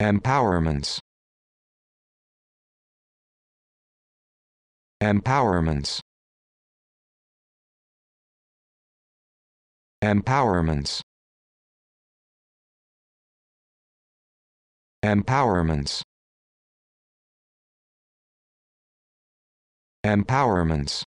Empowerments. Empowerments. Empowerments. Empowerments. Empowerments.